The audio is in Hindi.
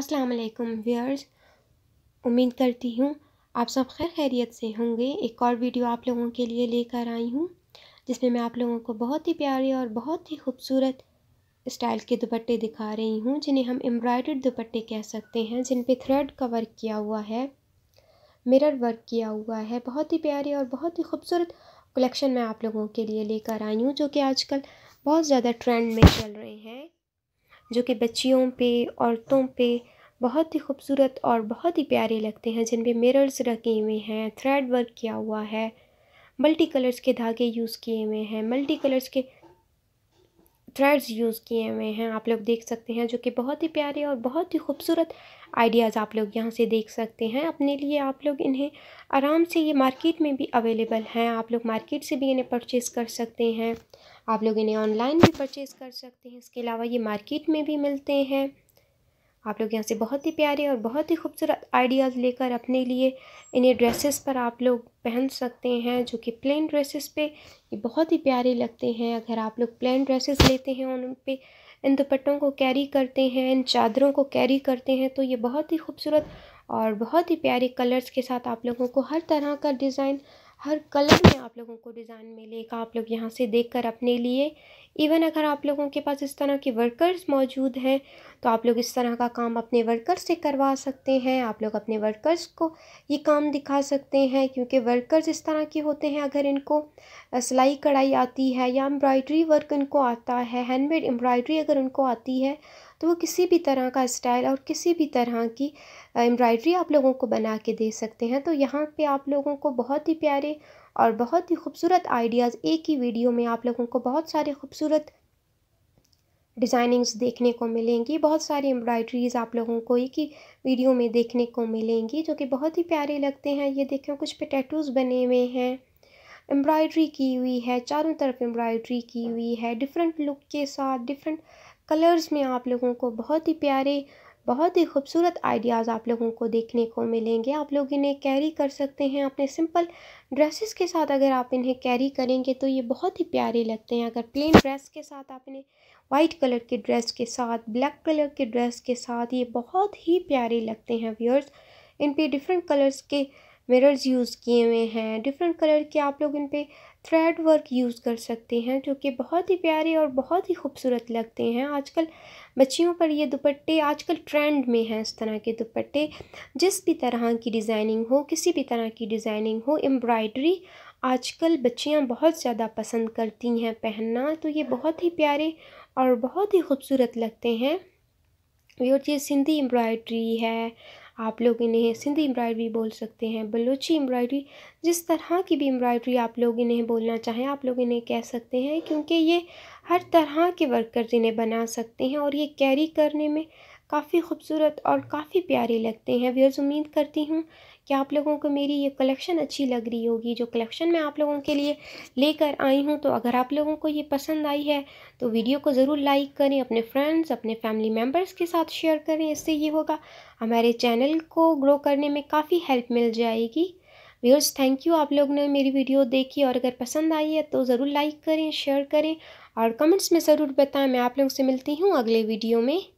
अस्सलाम वालेकुम व्यूअर्स उम्मीद करती हूँ आप सब खैर खैरियत से होंगे एक और वीडियो आप लोगों के लिए लेकर आई हूँ जिसमें मैं आप लोगों को बहुत ही प्यारे और बहुत ही खूबसूरत स्टाइल के दुपट्टे दिखा रही हूँ जिन्हें हम एम्ब्रॉयडर्ड दुपट्टे कह सकते हैं जिन पर थ्रेड का वर्क किया हुआ है मिरर वर्क किया हुआ है बहुत ही प्यारे और बहुत ही खूबसूरत कलेक्शन मैं आप लोगों के लिए लेकर आई हूँ जो कि आजकल बहुत ज़्यादा ट्रेंड में चल रहे हैं जो कि बच्चियों पे औरतों पे बहुत ही खूबसूरत और बहुत ही प्यारे लगते हैं जिन पे मिरर्स रखे हुए हैं थ्रेड वर्क किया हुआ है मल्टी कलर्स के धागे यूज़ किए हुए हैं मल्टी कलर्स के थ्रेड्स यूज़ किए हुए हैं आप लोग देख सकते हैं जो कि बहुत ही प्यारे और बहुत ही खूबसूरत आइडियाज़ आप लोग यहाँ से देख सकते हैं अपने लिए आप लोग इन्हें आराम से ये मार्केट में भी अवेलेबल हैं आप लोग मार्केट से भी इन्हें परचेज़ कर सकते हैं आप लोग इन्हें ऑनलाइन भी परचेज़ कर सकते हैं इसके अलावा ये मार्केट में भी मिलते हैं आप लोग यहाँ से बहुत ही प्यारे और बहुत ही खूबसूरत आइडियाज़ लेकर अपने लिए इन्हें ड्रेसेस पर आप लोग पहन सकते हैं जो कि प्लेन ड्रेसेस पे ये बहुत ही प्यारे लगते हैं अगर आप लोग प्लेन ड्रेसेस लेते हैं उन पे इन दुपट्टों को कैरी करते हैं इन चादरों को कैरी करते हैं तो ये बहुत ही खूबसूरत और बहुत ही प्यारे कलर्स के साथ आप लोगों को हर तरह का डिज़ाइन हर कलर में आप लोगों को डिज़ाइन मिलेगा आप लोग यहाँ से देख अपने लिए इवन अगर आप लोगों के पास इस तरह के वर्कर्स मौजूद हैं तो आप लोग इस तरह का काम अपने वर्कर्स से करवा सकते हैं आप लोग अपने वर्कर्स को ये काम दिखा सकते हैं क्योंकि वर्कर्स इस तरह के होते हैं अगर इनको सिलाई कढ़ाई आती है या एम्ब्रॉयडरी वर्क इनको आता है हैंडमेड एम्ब्रॉयडरी अगर उनको आती है तो वो किसी भी तरह का स्टाइल और किसी भी तरह की एम्ब्रॉयडरी आप लोगों को बना के दे सकते हैं तो यहाँ पे आप लोगों को बहुत ही प्यारे और बहुत ही खूबसूरत आइडियाज़ एक ही वीडियो में आप लोगों को बहुत सारे खूबसूरत डिज़ाइनिंग्स देखने को मिलेंगी बहुत सारी एम्ब्रॉयडरीज़ आप लोगों को एक ही वीडियो में देखने को मिलेंगी जो कि बहुत ही प्यारे लगते हैं ये देखें कुछ पे टैटूज़ बने हुए हैं एम्ब्रॉयडरी की हुई है चारों तरफ एम्ब्रॉयडरी की हुई है डिफरेंट लुक के साथ डिफरेंट कलर्स में आप लोगों को बहुत ही प्यारे बहुत ही खूबसूरत आइडियाज़ आप लोगों को देखने को मिलेंगे आप लोग इन्हें कैरी कर सकते हैं अपने सिंपल ड्रेसेस के साथ अगर आप इन्हें कैरी करेंगे तो ये बहुत ही प्यारे लगते हैं अगर प्लेन ड्रेस के साथ आप इन्हें वाइट कलर के ड्रेस के साथ ब्लैक कलर के ड्रेस के साथ ये बहुत ही प्यारे लगते हैं व्यूअर्स इन पर डिफरेंट कलर्स के मिरर्स यूज़ किए हुए हैं डिफरेंट कलर के आप लोग इन पर थ्रेड वर्क यूज़ कर सकते हैं जो कि बहुत ही प्यारे और बहुत ही खूबसूरत लगते हैं आजकल बच्चियों पर ये दुपट्टे आजकल ट्रेंड में हैं इस तरह के दुपट्टे जिस भी तरह की डिज़ाइनिंग हो किसी भी तरह की डिज़ाइनिंग हो एम्ब्रॉयडरी आजकल बच्चियां बहुत ज़्यादा पसंद करती हैं पहनना तो ये बहुत ही प्यारे और बहुत ही खूबसूरत लगते हैं और ये सिंधी एम्ब्रॉयड्री है आप लोग इन्हें सिंधी एम्ब्रॉयडरी बोल सकते हैं बलोची एम्ब्रॉयडरी जिस तरह की भी एम्ब्रॉयडरी आप लोग इन्हें बोलना चाहें आप लोग इन्हें कह सकते हैं क्योंकि ये हर तरह के वर्कर्स इन्हें बना सकते हैं और ये कैरी करने में काफ़ी खूबसूरत और काफ़ी प्यारे लगते हैं व्यर्स उम्मीद करती हूँ कि आप लोगों को मेरी ये कलेक्शन अच्छी लग रही होगी जो कलेक्शन मैं आप लोगों के लिए लेकर आई हूँ तो अगर आप लोगों को ये पसंद आई है तो वीडियो को ज़रूर लाइक करें अपने फ्रेंड्स अपने फैमिली मेम्बर्स के साथ शेयर करें इससे ये होगा हमारे चैनल को ग्रो करने में काफ़ी हेल्प मिल जाएगी व्यूअर्स थैंक यू आप लोगों ने मेरी वीडियो देखी और अगर पसंद आई है तो ज़रूर लाइक करें शेयर करें और कमेंट्स में ज़रूर बताएं मैं आप लोगों से मिलती हूँ अगले वीडियो में